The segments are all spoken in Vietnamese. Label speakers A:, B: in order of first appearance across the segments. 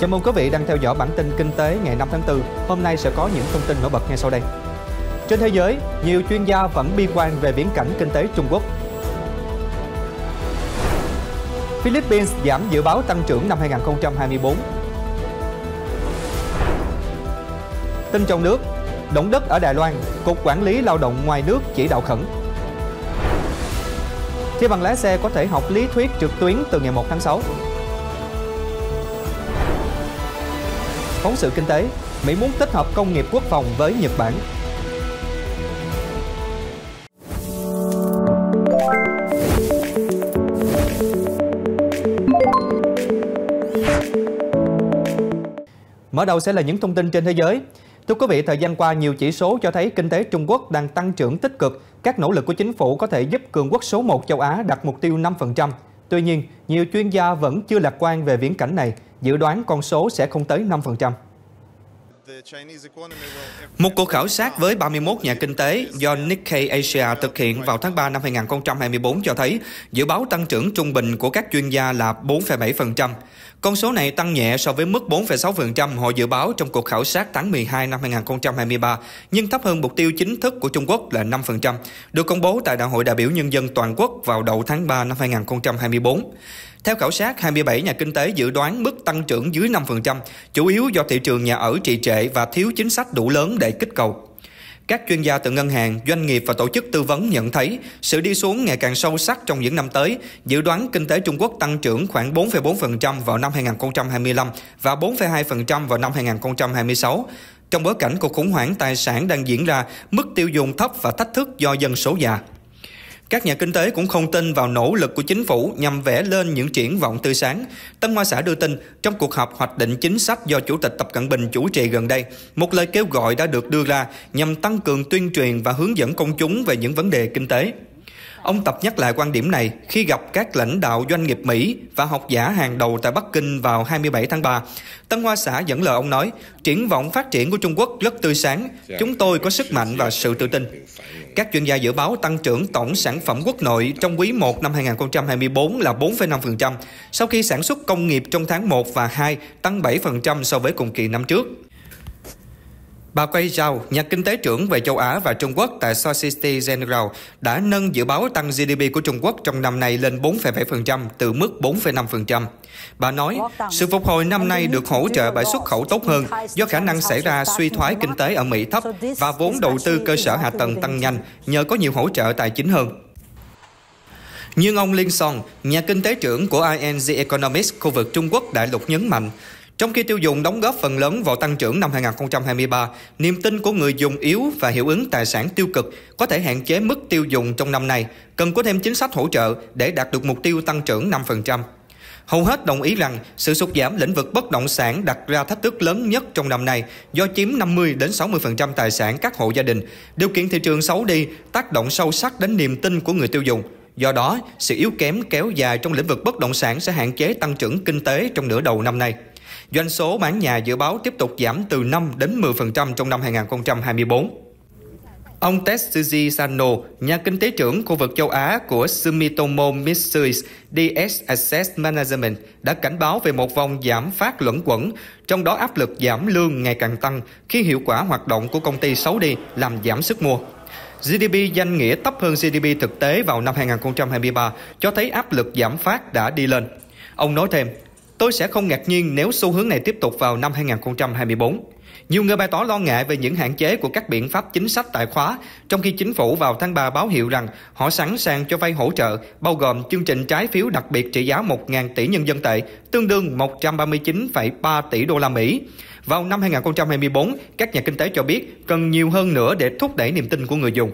A: Chào mừng quý vị đang theo dõi bản tin kinh tế ngày 5 tháng 4. Hôm nay sẽ có những thông tin nổi bật ngay sau đây. Trên thế giới, nhiều chuyên gia vẫn bi quan về biến cảnh kinh tế Trung Quốc. Philippines giảm dự báo tăng trưởng năm 2024. Tin trong nước, động đất ở Đài Loan, Cục Quản lý Lao động ngoài nước chỉ đạo khẩn. Thi bằng lái xe có thể học lý thuyết trực tuyến từ ngày 1 tháng 6. phóng sự kinh tế, Mỹ muốn tích hợp công nghiệp quốc phòng với Nhật Bản. Mở đầu sẽ là những thông tin trên thế giới. Thưa quý vị, thời gian qua nhiều chỉ số cho thấy kinh tế Trung Quốc đang tăng trưởng tích cực. Các nỗ lực của chính phủ có thể giúp cường quốc số 1 châu Á đạt mục tiêu 5%. Tuy nhiên, nhiều chuyên gia vẫn chưa lạc quan về viễn cảnh này, dự đoán con số sẽ không tới 5%. Một cuộc khảo sát với 31 nhà kinh tế do Nikkei Asia thực hiện vào tháng 3 năm 2024 cho thấy dự báo tăng trưởng trung bình của các chuyên gia là 4,7%. Con số này tăng nhẹ so với mức 4,6% họ dự báo trong cuộc khảo sát tháng 12 năm 2023, nhưng thấp hơn mục tiêu chính thức của Trung Quốc là 5%, được công bố tại Đại hội đại biểu Nhân dân toàn quốc vào đầu tháng 3 năm 2024. Theo khảo sát, 27 nhà kinh tế dự đoán mức tăng trưởng dưới 5%, chủ yếu do thị trường nhà ở trì trệ và thiếu chính sách đủ lớn để kích cầu. Các chuyên gia từ ngân hàng, doanh nghiệp và tổ chức tư vấn nhận thấy sự đi xuống ngày càng sâu sắc trong những năm tới, dự đoán kinh tế Trung Quốc tăng trưởng khoảng 4,4% vào năm 2025 và 4,2% vào năm 2026. Trong bối cảnh cuộc khủng hoảng tài sản đang diễn ra, mức tiêu dùng thấp và thách thức do dân số già. Các nhà kinh tế cũng không tin vào nỗ lực của chính phủ nhằm vẽ lên những triển vọng tươi sáng. Tân Hoa Xã đưa tin, trong cuộc họp hoạch định chính sách do Chủ tịch Tập Cận Bình chủ trì gần đây, một lời kêu gọi đã được đưa ra nhằm tăng cường tuyên truyền và hướng dẫn công chúng về những vấn đề kinh tế. Ông tập nhắc lại quan điểm này khi gặp các lãnh đạo doanh nghiệp Mỹ và học giả hàng đầu tại Bắc Kinh vào 27 tháng 3. Tân Hoa Xã dẫn lời ông nói, triển vọng phát triển của Trung Quốc rất tươi sáng, chúng tôi có sức mạnh và sự tự tin. Các chuyên gia dự báo tăng trưởng tổng sản phẩm quốc nội trong quý 1 năm 2024 là 4,5%, sau khi sản xuất công nghiệp trong tháng 1 và 2 tăng 7% so với cùng kỳ năm trước. Bà Quay Zhao, nhà kinh tế trưởng về châu Á và Trung Quốc tại Societe Generale, đã nâng dự báo tăng GDP của Trung Quốc trong năm nay lên 4,7% từ mức 4,5%. Bà nói, sự phục hồi năm nay được hỗ trợ bởi xuất khẩu tốt hơn do khả năng xảy ra suy thoái kinh tế ở Mỹ thấp và vốn đầu tư cơ sở hạ tầng tăng nhanh nhờ có nhiều hỗ trợ tài chính hơn. Nhưng ông Liên Song, nhà kinh tế trưởng của ING Economics khu vực Trung Quốc đại lục nhấn mạnh, trong khi tiêu dùng đóng góp phần lớn vào tăng trưởng năm 2023, niềm tin của người dùng yếu và hiệu ứng tài sản tiêu cực có thể hạn chế mức tiêu dùng trong năm nay, cần có thêm chính sách hỗ trợ để đạt được mục tiêu tăng trưởng 5%. Hầu hết đồng ý rằng sự sụt giảm lĩnh vực bất động sản đặt ra thách thức lớn nhất trong năm nay do chiếm 50 đến 60% tài sản các hộ gia đình. Điều kiện thị trường xấu đi tác động sâu sắc đến niềm tin của người tiêu dùng. Do đó, sự yếu kém kéo dài trong lĩnh vực bất động sản sẽ hạn chế tăng trưởng kinh tế trong nửa đầu năm nay. Doanh số bán nhà dự báo tiếp tục giảm từ 5 đến 10% trong năm 2024. Ông Tetsuji Sano, nhà kinh tế trưởng khu vực châu Á của Sumitomo Mitsui DS Asset Management, đã cảnh báo về một vòng giảm phát luẩn quẩn, trong đó áp lực giảm lương ngày càng tăng khi hiệu quả hoạt động của công ty xấu đi làm giảm sức mua. GDP danh nghĩa thấp hơn GDP thực tế vào năm 2023 cho thấy áp lực giảm phát đã đi lên. Ông nói thêm, Tôi sẽ không ngạc nhiên nếu xu hướng này tiếp tục vào năm 2024. Nhiều người bày tỏ lo ngại về những hạn chế của các biện pháp chính sách tài khóa, trong khi chính phủ vào tháng 3 báo hiệu rằng họ sẵn sàng cho vay hỗ trợ, bao gồm chương trình trái phiếu đặc biệt trị giá 1.000 tỷ nhân dân tệ, tương đương 139,3 tỷ đô la Mỹ. Vào năm 2024, các nhà kinh tế cho biết cần nhiều hơn nữa để thúc đẩy niềm tin của người dùng.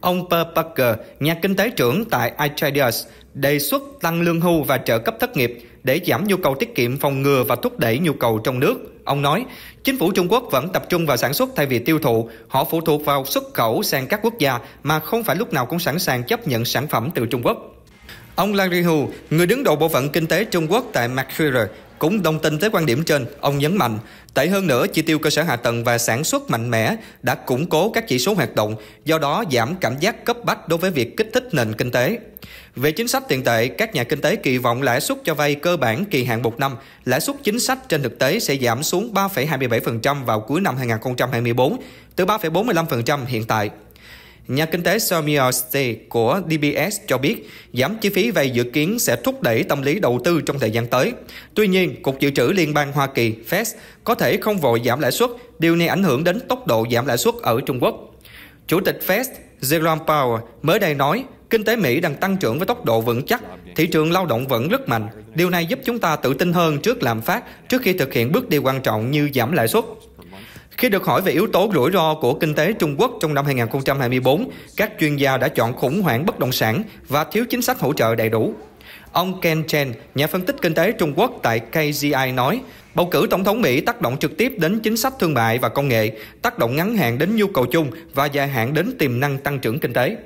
A: Ông Per Parker, nhà kinh tế trưởng tại iTraders, đề xuất tăng lương hưu và trợ cấp thất nghiệp để giảm nhu cầu tiết kiệm phòng ngừa và thúc đẩy nhu cầu trong nước. Ông nói, chính phủ Trung Quốc vẫn tập trung vào sản xuất thay vì tiêu thụ, họ phụ thuộc vào xuất khẩu sang các quốc gia mà không phải lúc nào cũng sẵn sàng chấp nhận sản phẩm từ Trung Quốc. Ông Lang Rihu, người đứng đầu bộ phận kinh tế Trung Quốc tại Macquarie, cũng đồng tình tới quan điểm trên, ông nhấn mạnh, tệ hơn nữa, chi tiêu cơ sở hạ tầng và sản xuất mạnh mẽ đã củng cố các chỉ số hoạt động, do đó giảm cảm giác cấp bách đối với việc kích thích nền kinh tế. Về chính sách tiền tệ, các nhà kinh tế kỳ vọng lãi suất cho vay cơ bản kỳ hạn 1 năm, lãi suất chính sách trên thực tế sẽ giảm xuống 3,27% vào cuối năm 2024, từ 3,45% hiện tại. Nhà kinh tế Samuel Stee của DBS cho biết giảm chi phí vay dự kiến sẽ thúc đẩy tâm lý đầu tư trong thời gian tới. Tuy nhiên, Cục Dự trữ Liên bang Hoa Kỳ Fed có thể không vội giảm lãi suất, điều này ảnh hưởng đến tốc độ giảm lãi suất ở Trung Quốc. Chủ tịch Fed Jerome Powell mới đây nói Kinh tế Mỹ đang tăng trưởng với tốc độ vững chắc, thị trường lao động vẫn rất mạnh. Điều này giúp chúng ta tự tin hơn trước lạm phát, trước khi thực hiện bước đi quan trọng như giảm lãi suất. Khi được hỏi về yếu tố rủi ro của kinh tế Trung Quốc trong năm 2024, các chuyên gia đã chọn khủng hoảng bất động sản và thiếu chính sách hỗ trợ đầy đủ. Ông Ken Chen, nhà phân tích kinh tế Trung Quốc tại KGI nói, bầu cử tổng thống Mỹ tác động trực tiếp đến chính sách thương mại và công nghệ, tác động ngắn hạn đến nhu cầu chung và dài hạn đến tiềm năng tăng trưởng kinh tế.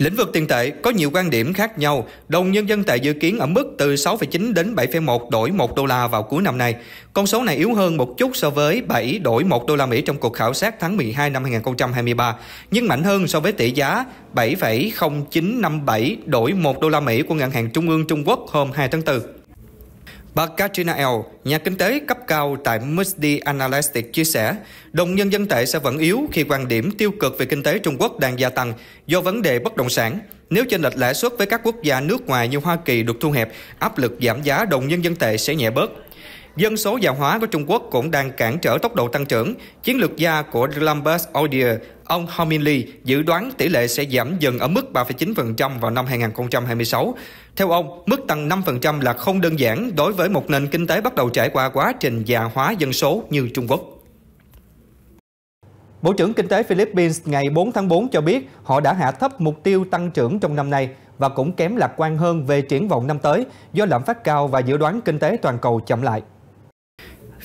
A: Lĩnh vực tiền tệ có nhiều quan điểm khác nhau. Đồng nhân dân tệ dự kiến ở mức từ 6,9 đến 7,1 đổi 1 đô la vào cuối năm nay. Con số này yếu hơn một chút so với 7 đổi 1 đô la Mỹ trong cuộc khảo sát tháng 12 năm 2023, nhưng mạnh hơn so với tỷ giá 7,0957 đổi 1 đô la Mỹ của Ngân hàng Trung ương Trung Quốc hôm 2 tháng 4. Bà Katrina L, nhà kinh tế cấp cao tại Moody Analytics chia sẻ, đồng nhân dân tệ sẽ vẫn yếu khi quan điểm tiêu cực về kinh tế Trung Quốc đang gia tăng do vấn đề bất động sản. Nếu chênh lệch lãi suất với các quốc gia nước ngoài như Hoa Kỳ được thu hẹp, áp lực giảm giá đồng nhân dân tệ sẽ nhẹ bớt. Dân số già hóa của Trung Quốc cũng đang cản trở tốc độ tăng trưởng. Chiến lược gia của Lambert Odier, ông Homin Lee dự đoán tỷ lệ sẽ giảm dần ở mức 3,9% vào năm 2026. Theo ông, mức tăng 5% là không đơn giản đối với một nền kinh tế bắt đầu trải qua quá trình già hóa dân số như Trung Quốc. Bộ trưởng Kinh tế Philippines ngày 4 tháng 4 cho biết họ đã hạ thấp mục tiêu tăng trưởng trong năm nay và cũng kém lạc quan hơn về triển vọng năm tới do lạm phát cao và dự đoán kinh tế toàn cầu chậm lại.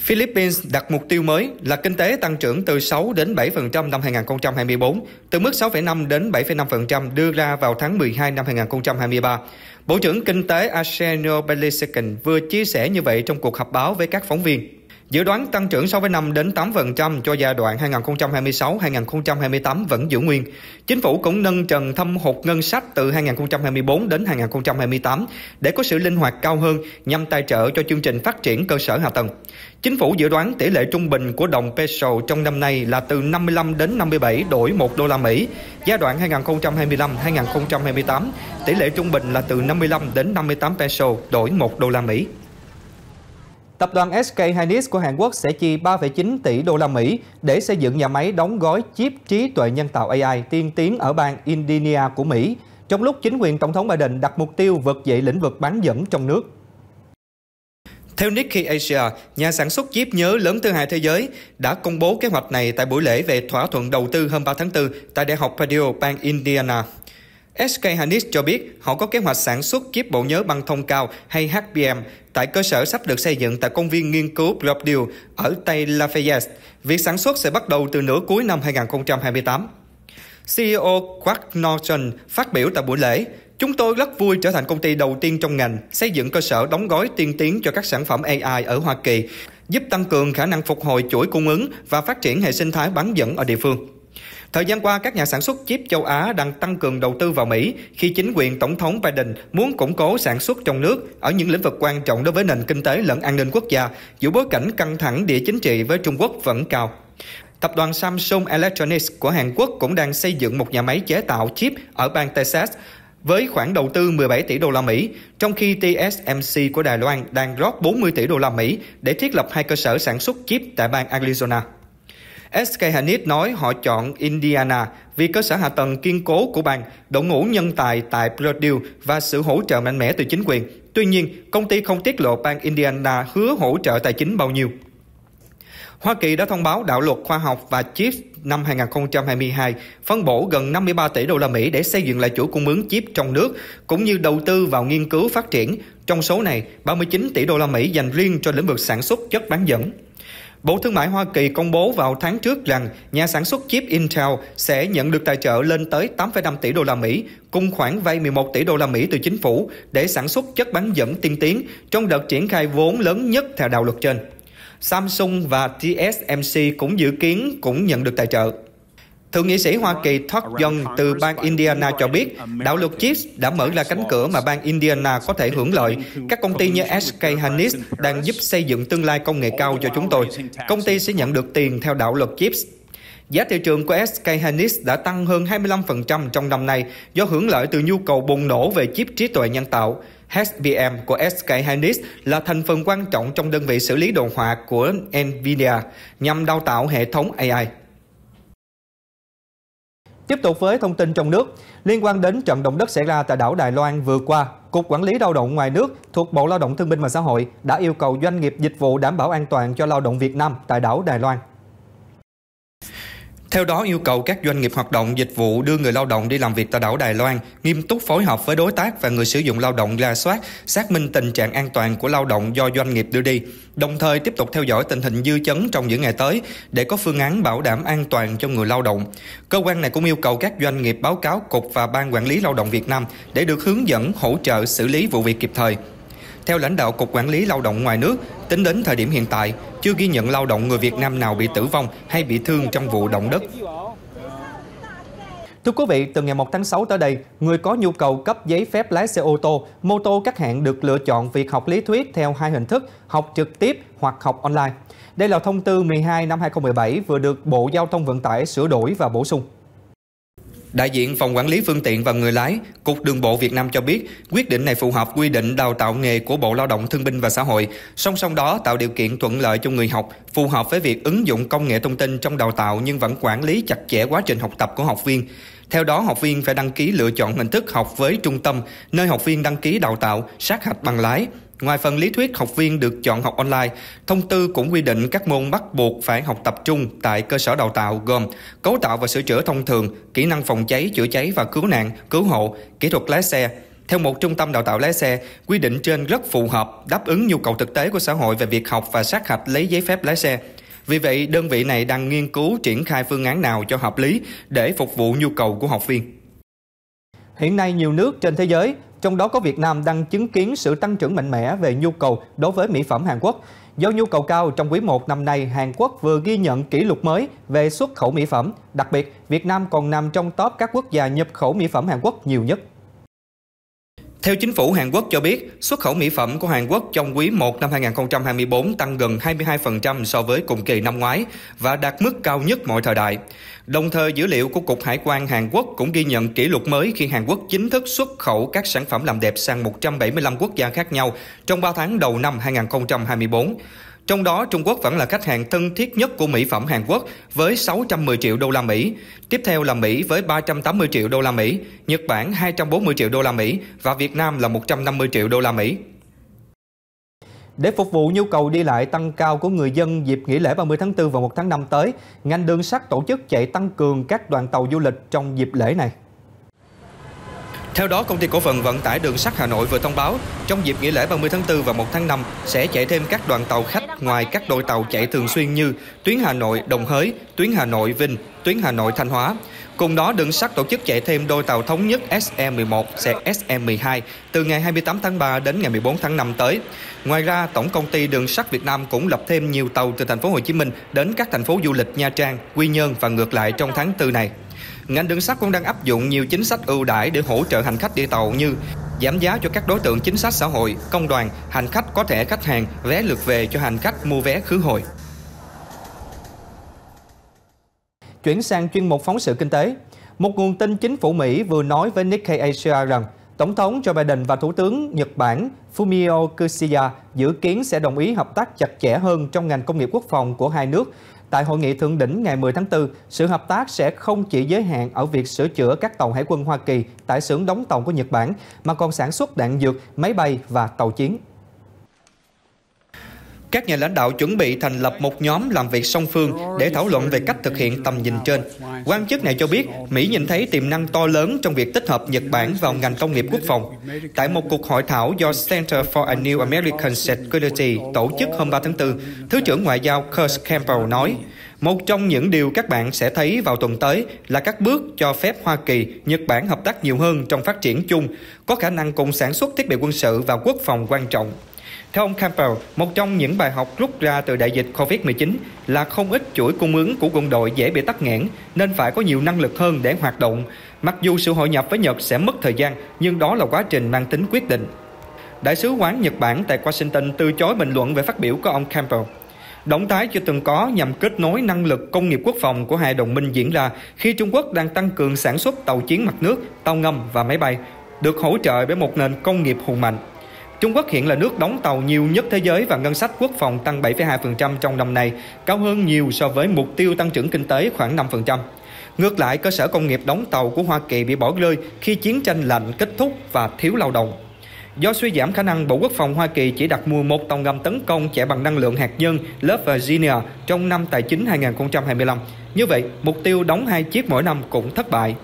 A: Philippines đặt mục tiêu mới là kinh tế tăng trưởng từ 6 đến 7% năm 2024, từ mức 6,5 đến 7,5% đưa ra vào tháng 12 năm 2023. Bộ trưởng Kinh tế Arsenio Belisakan vừa chia sẻ như vậy trong cuộc họp báo với các phóng viên. Dự đoán tăng trưởng so với năm đến 8% cho giai đoạn 2026-2028 vẫn giữ nguyên. Chính phủ cũng nâng trần thâm hụt ngân sách từ 2024 đến 2028 để có sự linh hoạt cao hơn nhằm tài trợ cho chương trình phát triển cơ sở hạ tầng. Chính phủ dự đoán tỷ lệ trung bình của đồng peso trong năm nay là từ 55 đến 57 đổi 1 đô la Mỹ. Giai đoạn 2025-2028, tỷ lệ trung bình là từ 55 đến 58 peso đổi 1 đô la Mỹ. Tập đoàn SK Hynix của Hàn Quốc sẽ chi 3,9 tỷ đô la Mỹ để xây dựng nhà máy đóng gói chip trí tuệ nhân tạo AI tiên tiến ở bang Indiana của Mỹ, trong lúc chính quyền Tổng thống Biden đặt mục tiêu vượt dậy lĩnh vực bán dẫn trong nước. Theo Nikkei Asia, nhà sản xuất chip nhớ lớn thứ hai thế giới, đã công bố kế hoạch này tại buổi lễ về thỏa thuận đầu tư hôm 3 tháng 4 tại Đại học Purdue, bang Indiana. SK Hynix cho biết họ có kế hoạch sản xuất chip bộ nhớ băng thông cao hay HBM tại cơ sở sắp được xây dựng tại công viên nghiên cứu Bropdeal ở Tây Lafayette. Việc sản xuất sẽ bắt đầu từ nửa cuối năm 2028. CEO Quad Norton phát biểu tại buổi lễ, Chúng tôi rất vui trở thành công ty đầu tiên trong ngành xây dựng cơ sở đóng gói tiên tiến cho các sản phẩm AI ở Hoa Kỳ, giúp tăng cường khả năng phục hồi chuỗi cung ứng và phát triển hệ sinh thái bán dẫn ở địa phương. Thời gian qua, các nhà sản xuất chip châu Á đang tăng cường đầu tư vào Mỹ khi chính quyền Tổng thống Biden muốn củng cố sản xuất trong nước ở những lĩnh vực quan trọng đối với nền kinh tế lẫn an ninh quốc gia, giữa bối cảnh căng thẳng địa chính trị với Trung Quốc vẫn cao. Tập đoàn Samsung Electronics của Hàn Quốc cũng đang xây dựng một nhà máy chế tạo chip ở bang Texas với khoản đầu tư 17 tỷ đô la Mỹ, trong khi TSMC của Đài Loan đang rót 40 tỷ đô la Mỹ để thiết lập hai cơ sở sản xuất chip tại bang Arizona. SK Hynix nói họ chọn Indiana vì cơ sở hạ tầng kiên cố của bang, đội ngũ nhân tài tại Purdue và sự hỗ trợ mạnh mẽ từ chính quyền. Tuy nhiên, công ty không tiết lộ bang Indiana hứa hỗ trợ tài chính bao nhiêu. Hoa Kỳ đã thông báo đạo luật khoa học và chip năm 2022 phân bổ gần 53 tỷ đô la Mỹ để xây dựng lại chuỗi cung ứng chip trong nước cũng như đầu tư vào nghiên cứu phát triển. Trong số này, 39 tỷ đô la Mỹ dành riêng cho lĩnh vực sản xuất chất bán dẫn. Bộ Thương mại Hoa Kỳ công bố vào tháng trước rằng nhà sản xuất chip Intel sẽ nhận được tài trợ lên tới 8,5 tỷ đô la Mỹ, cùng khoản vay 11 tỷ đô la Mỹ từ chính phủ để sản xuất chất bán dẫn tiên tiến trong đợt triển khai vốn lớn nhất theo đạo luật trên. Samsung và TSMC cũng dự kiến cũng nhận được tài trợ. Thượng nghị sĩ Hoa Kỳ Todd Young từ bang Indiana cho biết, đạo luật Chips đã mở ra cánh cửa mà bang Indiana có thể hưởng lợi. Các công ty như SK Hynix đang giúp xây dựng tương lai công nghệ cao cho chúng tôi. Công ty sẽ nhận được tiền theo đạo luật Chips. Giá thị trường của SK Hynix đã tăng hơn 25% trong năm nay do hưởng lợi từ nhu cầu bùng nổ về chip trí tuệ nhân tạo. HBM của SK Hynix là thành phần quan trọng trong đơn vị xử lý đồ họa của NVIDIA nhằm đào tạo hệ thống AI. Tiếp tục với thông tin trong nước, liên quan đến trận động đất xảy ra tại đảo Đài Loan vừa qua, Cục Quản lý Lao động ngoài nước thuộc Bộ Lao động Thương binh và Xã hội đã yêu cầu doanh nghiệp dịch vụ đảm bảo an toàn cho lao động Việt Nam tại đảo Đài Loan. Theo đó yêu cầu các doanh nghiệp hoạt động dịch vụ đưa người lao động đi làm việc tại đảo Đài Loan nghiêm túc phối hợp với đối tác và người sử dụng lao động ra soát, xác minh tình trạng an toàn của lao động do doanh nghiệp đưa đi, đồng thời tiếp tục theo dõi tình hình dư chấn trong những ngày tới để có phương án bảo đảm an toàn cho người lao động. Cơ quan này cũng yêu cầu các doanh nghiệp báo cáo cục và ban quản lý lao động Việt Nam để được hướng dẫn hỗ trợ xử lý vụ việc kịp thời. Theo lãnh đạo Cục Quản lý Lao động ngoài nước, tính đến thời điểm hiện tại, chưa ghi nhận lao động người Việt Nam nào bị tử vong hay bị thương trong vụ động đất. Thưa quý vị, từ ngày 1 tháng 6 tới đây, người có nhu cầu cấp giấy phép lái xe ô tô, mô tô các hạng được lựa chọn việc học lý thuyết theo hai hình thức, học trực tiếp hoặc học online. Đây là thông tư 12 năm 2017 vừa được Bộ Giao thông Vận tải sửa đổi và bổ sung. Đại diện Phòng Quản lý Phương tiện và Người lái, Cục Đường bộ Việt Nam cho biết, quyết định này phù hợp quy định đào tạo nghề của Bộ Lao động Thương binh và Xã hội, song song đó tạo điều kiện thuận lợi cho người học, phù hợp với việc ứng dụng công nghệ thông tin trong đào tạo nhưng vẫn quản lý chặt chẽ quá trình học tập của học viên. Theo đó, học viên phải đăng ký lựa chọn hình thức học với trung tâm, nơi học viên đăng ký đào tạo, sát hạch bằng lái, Ngoài phần lý thuyết học viên được chọn học online, thông tư cũng quy định các môn bắt buộc phải học tập trung tại cơ sở đào tạo gồm cấu tạo và sửa chữa thông thường, kỹ năng phòng cháy, chữa cháy và cứu nạn, cứu hộ, kỹ thuật lái xe. Theo một trung tâm đào tạo lái xe, quy định trên rất phù hợp, đáp ứng nhu cầu thực tế của xã hội về việc học và sát hạch lấy giấy phép lái xe. Vì vậy, đơn vị này đang nghiên cứu triển khai phương án nào cho hợp lý để phục vụ nhu cầu của học viên. Hiện nay nhiều nước trên thế giới trong đó có Việt Nam đang chứng kiến sự tăng trưởng mạnh mẽ về nhu cầu đối với mỹ phẩm Hàn Quốc. Do nhu cầu cao trong quý 1 năm nay, Hàn Quốc vừa ghi nhận kỷ lục mới về xuất khẩu mỹ phẩm. Đặc biệt, Việt Nam còn nằm trong top các quốc gia nhập khẩu mỹ phẩm Hàn Quốc nhiều nhất theo chính phủ Hàn Quốc cho biết, xuất khẩu mỹ phẩm của Hàn Quốc trong quý 1 năm 2024 tăng gần 22% so với cùng kỳ năm ngoái và đạt mức cao nhất mọi thời đại. Đồng thời, dữ liệu của Cục Hải quan Hàn Quốc cũng ghi nhận kỷ lục mới khi Hàn Quốc chính thức xuất khẩu các sản phẩm làm đẹp sang 175 quốc gia khác nhau trong 3 tháng đầu năm 2024. Trong đó, Trung Quốc vẫn là khách hàng thân thiết nhất của mỹ phẩm Hàn Quốc với 610 triệu đô la Mỹ, tiếp theo là Mỹ với 380 triệu đô la Mỹ, Nhật Bản 240 triệu đô la Mỹ và Việt Nam là 150 triệu đô la Mỹ. Để phục vụ nhu cầu đi lại tăng cao của người dân dịp nghỉ lễ 30 tháng 4 và 1 tháng 5 tới, ngành đường sắt tổ chức chạy tăng cường các đoàn tàu du lịch trong dịp lễ này. Theo đó, công ty cổ phần vận tải đường sắt Hà Nội vừa thông báo, trong dịp nghỉ lễ 30 tháng 4 và 1 tháng 5 sẽ chạy thêm các đoàn tàu khách ngoài các đội tàu chạy thường xuyên như tuyến Hà Nội Đồng Hới, tuyến Hà Nội Vinh, tuyến Hà Nội Thanh Hóa. Cùng đó, đường sắt tổ chức chạy thêm đôi tàu thống nhất SE11, xe SE12 từ ngày 28 tháng 3 đến ngày 14 tháng 5 tới. Ngoài ra, Tổng công ty Đường sắt Việt Nam cũng lập thêm nhiều tàu từ thành phố Hồ Chí Minh đến các thành phố du lịch Nha Trang, Quy Nhơn và ngược lại trong tháng 4 này. Ngành đường sắt cũng đang áp dụng nhiều chính sách ưu đãi để hỗ trợ hành khách đi tàu như giảm giá cho các đối tượng chính sách xã hội, công đoàn, hành khách có thẻ khách hàng, vé lượt về cho hành khách mua vé khứ hồi. Chuyển sang chuyên mục phóng sự kinh tế. Một nguồn tin chính phủ Mỹ vừa nói với Nikkei Asia rằng Tổng thống Joe Biden và Thủ tướng Nhật Bản Fumio Kishida dự kiến sẽ đồng ý hợp tác chặt chẽ hơn trong ngành công nghiệp quốc phòng của hai nước Tại hội nghị thượng đỉnh ngày 10 tháng 4, sự hợp tác sẽ không chỉ giới hạn ở việc sửa chữa các tàu hải quân Hoa Kỳ tại xưởng đóng tàu của Nhật Bản, mà còn sản xuất đạn dược, máy bay và tàu chiến. Các nhà lãnh đạo chuẩn bị thành lập một nhóm làm việc song phương để thảo luận về cách thực hiện tầm nhìn trên. Quan chức này cho biết Mỹ nhìn thấy tiềm năng to lớn trong việc tích hợp Nhật Bản vào ngành công nghiệp quốc phòng. Tại một cuộc hội thảo do Center for a New American Security tổ chức hôm 3 tháng 4, Thứ trưởng Ngoại giao Kurt Campbell nói, một trong những điều các bạn sẽ thấy vào tuần tới là các bước cho phép Hoa Kỳ, Nhật Bản hợp tác nhiều hơn trong phát triển chung, có khả năng cùng sản xuất thiết bị quân sự và quốc phòng quan trọng. Theo ông Campbell, một trong những bài học rút ra từ đại dịch COVID-19 là không ít chuỗi cung ứng của quân đội dễ bị tắc nghẽn nên phải có nhiều năng lực hơn để hoạt động. Mặc dù sự hội nhập với Nhật sẽ mất thời gian, nhưng đó là quá trình mang tính quyết định. Đại sứ quán Nhật Bản tại Washington từ chối bình luận về phát biểu của ông Campbell. Động thái chưa từng có nhằm kết nối năng lực công nghiệp quốc phòng của hai đồng minh diễn ra khi Trung Quốc đang tăng cường sản xuất tàu chiến mặt nước, tàu ngầm và máy bay, được hỗ trợ bởi một nền công nghiệp hùng mạnh. Trung Quốc hiện là nước đóng tàu nhiều nhất thế giới và ngân sách quốc phòng tăng 7,2% trong năm nay, cao hơn nhiều so với mục tiêu tăng trưởng kinh tế khoảng 5%. Ngược lại, cơ sở công nghiệp đóng tàu của Hoa Kỳ bị bỏ rơi khi chiến tranh lạnh kết thúc và thiếu lao động. Do suy giảm khả năng, Bộ Quốc phòng Hoa Kỳ chỉ đặt mua một tàu ngầm tấn công chạy bằng năng lượng hạt nhân lớp Virginia trong năm tài chính 2025. Như vậy, mục tiêu đóng hai chiếc mỗi năm cũng thất bại.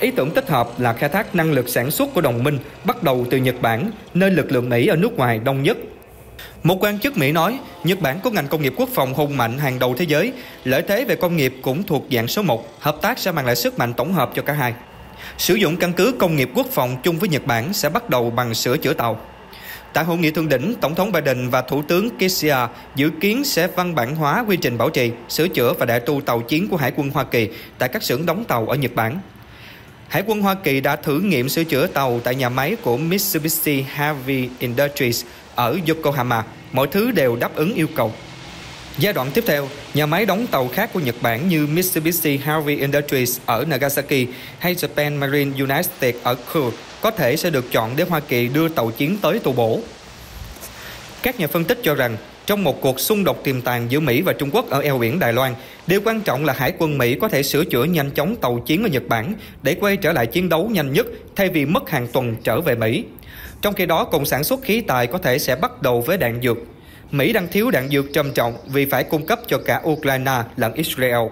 A: Ý tưởng tích hợp là khai thác năng lực sản xuất của đồng minh bắt đầu từ Nhật Bản, nơi lực lượng Mỹ ở nước ngoài đông nhất. Một quan chức Mỹ nói, Nhật Bản có ngành công nghiệp quốc phòng hùng mạnh hàng đầu thế giới, lợi thế về công nghiệp cũng thuộc dạng số 1, hợp tác sẽ mang lại sức mạnh tổng hợp cho cả hai. Sử dụng căn cứ công nghiệp quốc phòng chung với Nhật Bản sẽ bắt đầu bằng sửa chữa tàu. Tại hội nghị thượng đỉnh, Tổng thống Biden và Thủ tướng Kishida dự kiến sẽ văn bản hóa quy trình bảo trì, sửa chữa và đại tu tàu chiến của Hải quân Hoa Kỳ tại các xưởng đóng tàu ở Nhật Bản. Hải quân Hoa Kỳ đã thử nghiệm sửa chữa tàu tại nhà máy của Mitsubishi Heavy Industries ở Yokohama. Mọi thứ đều đáp ứng yêu cầu. Giai đoạn tiếp theo, nhà máy đóng tàu khác của Nhật Bản như Mitsubishi Heavy Industries ở Nagasaki hay Japan Marine United ở Kure có thể sẽ được chọn để Hoa Kỳ đưa tàu chiến tới tu bổ. Các nhà phân tích cho rằng trong một cuộc xung đột tiềm tàng giữa Mỹ và Trung Quốc ở eo biển Đài Loan. Điều quan trọng là Hải quân Mỹ có thể sửa chữa nhanh chóng tàu chiến ở Nhật Bản để quay trở lại chiến đấu nhanh nhất thay vì mất hàng tuần trở về Mỹ. Trong khi đó, cùng sản xuất khí tài có thể sẽ bắt đầu với đạn dược. Mỹ đang thiếu đạn dược trầm trọng vì phải cung cấp cho cả Ukraine lẫn Israel.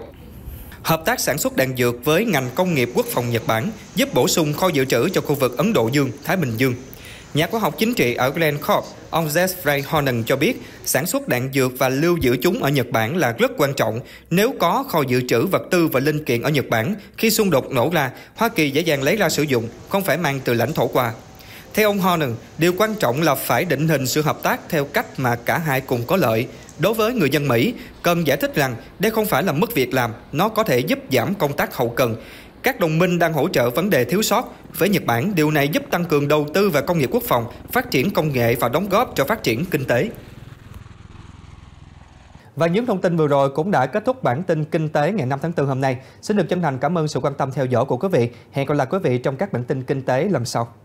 A: Hợp tác sản xuất đạn dược với ngành công nghiệp quốc phòng Nhật Bản giúp bổ sung kho dự trữ cho khu vực Ấn Độ Dương, Thái Bình Dương. Nhà khoa học chính trị ở Glencorp, ông Jeffrey Honan cho biết, sản xuất đạn dược và lưu giữ chúng ở Nhật Bản là rất quan trọng. Nếu có kho dự trữ vật tư và linh kiện ở Nhật Bản, khi xung đột nổ ra, Hoa Kỳ dễ dàng lấy ra sử dụng, không phải mang từ lãnh thổ qua. Theo ông Honan, điều quan trọng là phải định hình sự hợp tác theo cách mà cả hai cùng có lợi. Đối với người dân Mỹ, cần giải thích rằng đây không phải là mất việc làm, nó có thể giúp giảm công tác hậu cần các đồng minh đang hỗ trợ vấn đề thiếu sót. Với Nhật Bản, điều này giúp tăng cường đầu tư và công nghiệp quốc phòng, phát triển công nghệ và đóng góp cho phát triển kinh tế. Và những thông tin vừa rồi cũng đã kết thúc bản tin kinh tế ngày 5 tháng 4 hôm nay. Xin được chân thành cảm ơn sự quan tâm theo dõi của quý vị. Hẹn gặp lại quý vị trong các bản tin kinh tế lần sau.